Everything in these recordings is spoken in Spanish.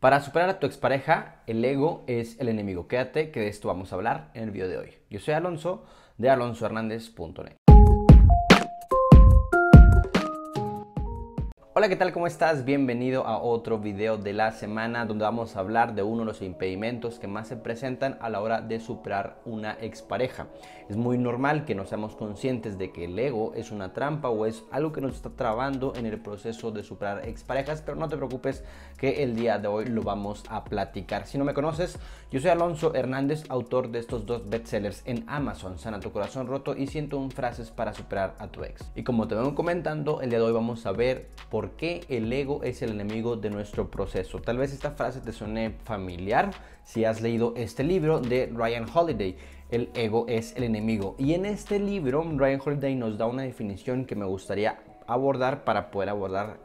Para superar a tu expareja, el ego es el enemigo. Quédate que de esto vamos a hablar en el video de hoy. Yo soy Alonso de alonsohernandez.net. Hola, ¿qué tal? ¿Cómo estás? Bienvenido a otro video de la semana donde vamos a hablar de uno de los impedimentos que más se presentan a la hora de superar una expareja. Es muy normal que no seamos conscientes de que el ego es una trampa o es algo que nos está trabando en el proceso de superar exparejas, pero no te preocupes que el día de hoy lo vamos a platicar. Si no me conoces, yo soy Alonso Hernández, autor de estos dos bestsellers en Amazon, Sana tu corazón roto y 101 frases para superar a tu ex. Y como te vengo comentando, el día de hoy vamos a ver por el ego es el enemigo de nuestro proceso. Tal vez esta frase te suene familiar si has leído este libro de Ryan Holiday. El ego es el enemigo. Y en este libro, Ryan Holiday nos da una definición que me gustaría abordar para poder abordar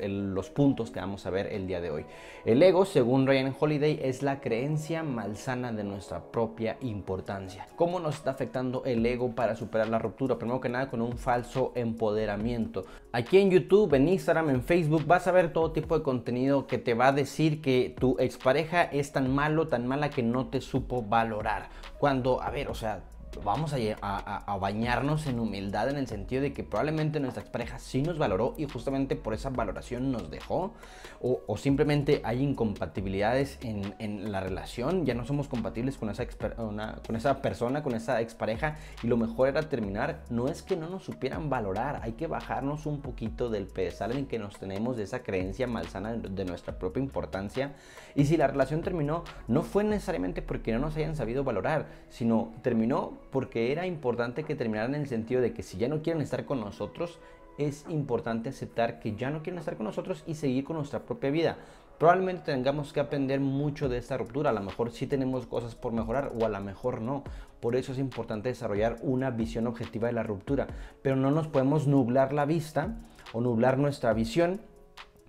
los puntos que vamos a ver el día de hoy. El ego, según Ryan Holiday, es la creencia malsana de nuestra propia importancia. ¿Cómo nos está afectando el ego para superar la ruptura? Primero que nada, con un falso empoderamiento. Aquí en YouTube, en Instagram, en Facebook, vas a ver todo tipo de contenido que te va a decir que tu expareja es tan malo, tan mala que no te supo valorar. Cuando, a ver, o sea, vamos a, bañarnos en humildad en el sentido de que probablemente nuestra expareja sí nos valoró y justamente por esa valoración nos dejó o, simplemente hay incompatibilidades en, la relación, ya no somos compatibles con esa, con esa persona, con esa expareja y lo mejor era terminar. No es que no nos supieran valorar, hay que bajarnos un poquito del pedestal en que nos tenemos de esa creencia malsana de nuestra propia importancia y si la relación terminó no fue necesariamente porque no nos hayan sabido valorar, sino terminó porque era importante que terminaran en el sentido de que si ya no quieren estar con nosotros, es importante aceptar que ya no quieren estar con nosotros y seguir con nuestra propia vida. Probablemente tengamos que aprender mucho de esta ruptura, a lo mejor sí tenemos cosas por mejorar o a lo mejor no. Por eso es importante desarrollar una visión objetiva de la ruptura, pero no nos podemos nublar la vista o nublar nuestra visión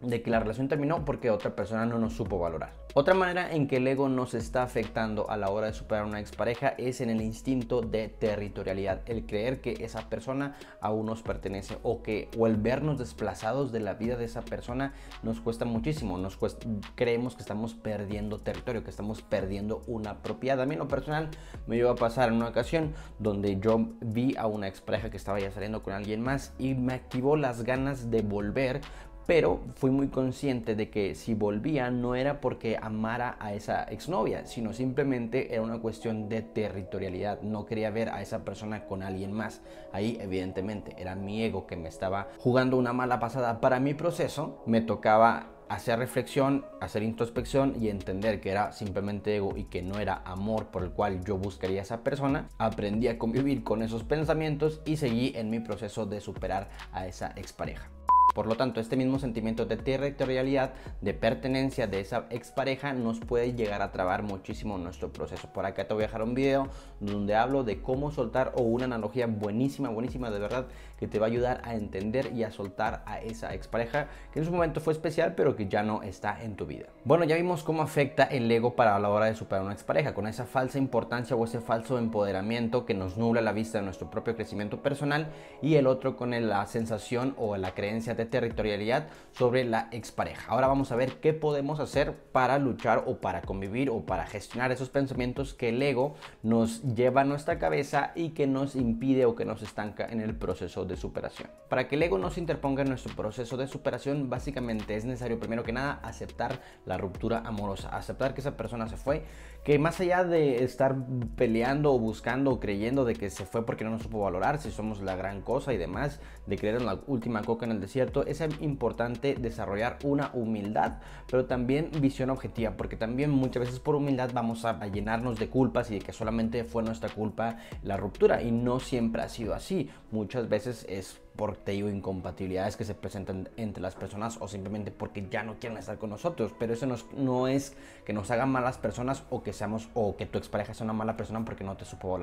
de que la relación terminó porque otra persona no nos supo valorar. Otra manera en que el ego nos está afectando a la hora de superar una expareja es en el instinto de territorialidad, el creer que esa persona aún nos pertenece o que volvernos el vernos desplazados de la vida de esa persona nos cuesta muchísimo, nos cuesta, creemos que estamos perdiendo territorio, que estamos perdiendo una propiedad. A mí lo personal me iba a pasar en una ocasión donde yo vi a una expareja que estaba ya saliendo con alguien más y me activó las ganas de volver pero fui muy consciente de que si volvía no era porque amara a esa exnovia, sino simplemente era una cuestión de territorialidad. No quería ver a esa persona con alguien más. Ahí evidentemente era mi ego que me estaba jugando una mala pasada. Para mi proceso me tocaba hacer reflexión, hacer introspección y entender que era simplemente ego y que no era amor por el cual yo buscaría a esa persona, aprendí a convivir con esos pensamientos y seguí en mi proceso de superar a esa expareja. Por lo tanto, este mismo sentimiento de territorialidad, de pertenencia de esa expareja nos puede llegar a trabar muchísimo nuestro proceso. Por acá te voy a dejar un video donde hablo de cómo soltar o una analogía buenísima, buenísima de verdad que te va a ayudar a entender y a soltar a esa expareja que en su momento fue especial pero que ya no está en tu vida. Bueno, ya vimos cómo afecta el ego para la hora de superar una expareja, con esa falsa importancia o ese falso empoderamiento que nos nubla la vista de nuestro propio crecimiento personal y el otro con la sensación o la creencia de territorialidad sobre la expareja. Ahora vamos a ver qué podemos hacer para luchar o para convivir o para gestionar esos pensamientos que el ego nos lleva a nuestra cabeza y que nos impide o que nos estanca en el proceso de superación. Para que el ego no se interponga en nuestro proceso de superación, básicamente es necesario primero que nada aceptar la ruptura amorosa, aceptar que esa persona se fue, que más allá de estar peleando o buscando o creyendo de que se fue porque no nos supo valorar, si somos la gran cosa y demás, de creer en la última coca en el desierto, es importante desarrollar una humildad, pero también visión objetiva, porque también muchas veces por humildad vamos a llenarnos de culpas y de que solamente fue nuestra culpa la ruptura, y no siempre ha sido así. Muchas veces es por te incompatibilidades que se presentan entre las personas o simplemente porque ya no quieren estar con nosotros. Pero eso no es que nos hagan malas personas o que seamos o que tu expareja sea una mala persona porque no te supo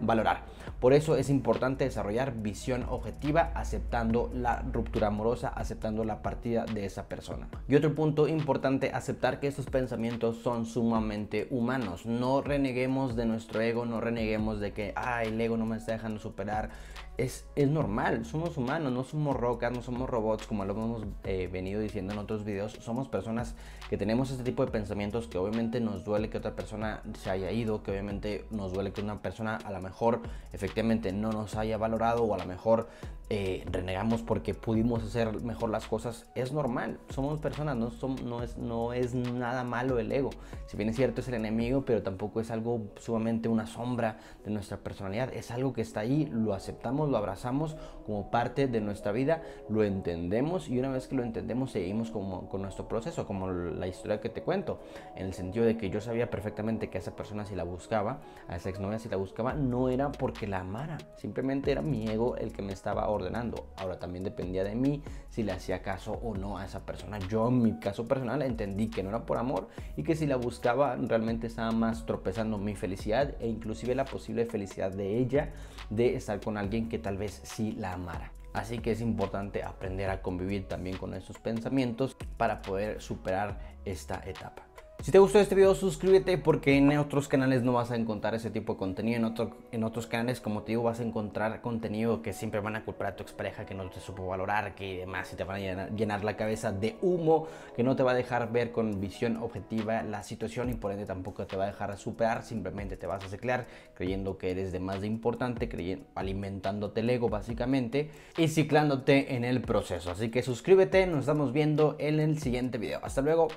valorar. Por eso es importante desarrollar visión objetiva aceptando la ruptura amorosa, aceptando la partida de esa persona. Y otro punto importante, aceptar que estos pensamientos son sumamente humanos. No reneguemos de nuestro ego, no reneguemos de que, ay, el ego no me está dejando superar, es, normal, somos humanos, no somos rocas, no somos robots, como lo hemos eh, venido diciendo en otros videos, somos personas que tenemos este tipo de pensamientos que obviamente nos duele que otra persona se haya ido, que obviamente nos duele que una persona a lo mejor efectivamente no nos haya valorado o a lo mejor eh, renegamos porque pudimos hacer mejor las cosas, es normal, somos personas, no, no, es, no es nada malo el ego. Si bien es cierto es el enemigo, pero tampoco es algo sumamente una sombra de nuestra personalidad, es algo que está ahí, lo aceptamos, lo abrazamos como parte de nuestra vida, lo entendemos y una vez que lo entendemos seguimos con nuestro proceso, como la historia que te cuento, en el sentido de que yo sabía perfectamente que a esa persona si la buscaba, a esa exnovia si la buscaba, no era porque la amara, simplemente era mi ego el que me estaba ordenando. Ahora también dependía de mí si le hacía caso o no a esa persona. Yo en mi caso personal entendí que no era por amor y que si la buscaba realmente estaba más tropezando mi felicidad e inclusive la posible felicidad de ella de estar con alguien que tal vez sí la amara. Así que es importante aprender a convivir también con esos pensamientos para poder superar esta etapa. Si te gustó este video suscríbete porque en otros canales no vas a encontrar ese tipo de contenido. En, otros canales, como te digo, vas a encontrar contenido que siempre van a culpar a tu expareja, que no te supo valorar, que demás, y te van a llenar, la cabeza de humo, que no te va a dejar ver con visión objetiva la situación y por ende tampoco te va a dejar superar, simplemente te vas a seclear creyendo que eres de más de importante, creyendo, alimentándote el ego básicamente y ciclándote en el proceso. Así que suscríbete, nos estamos viendo en el siguiente video. Hasta luego,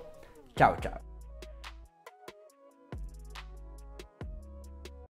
chao, chao.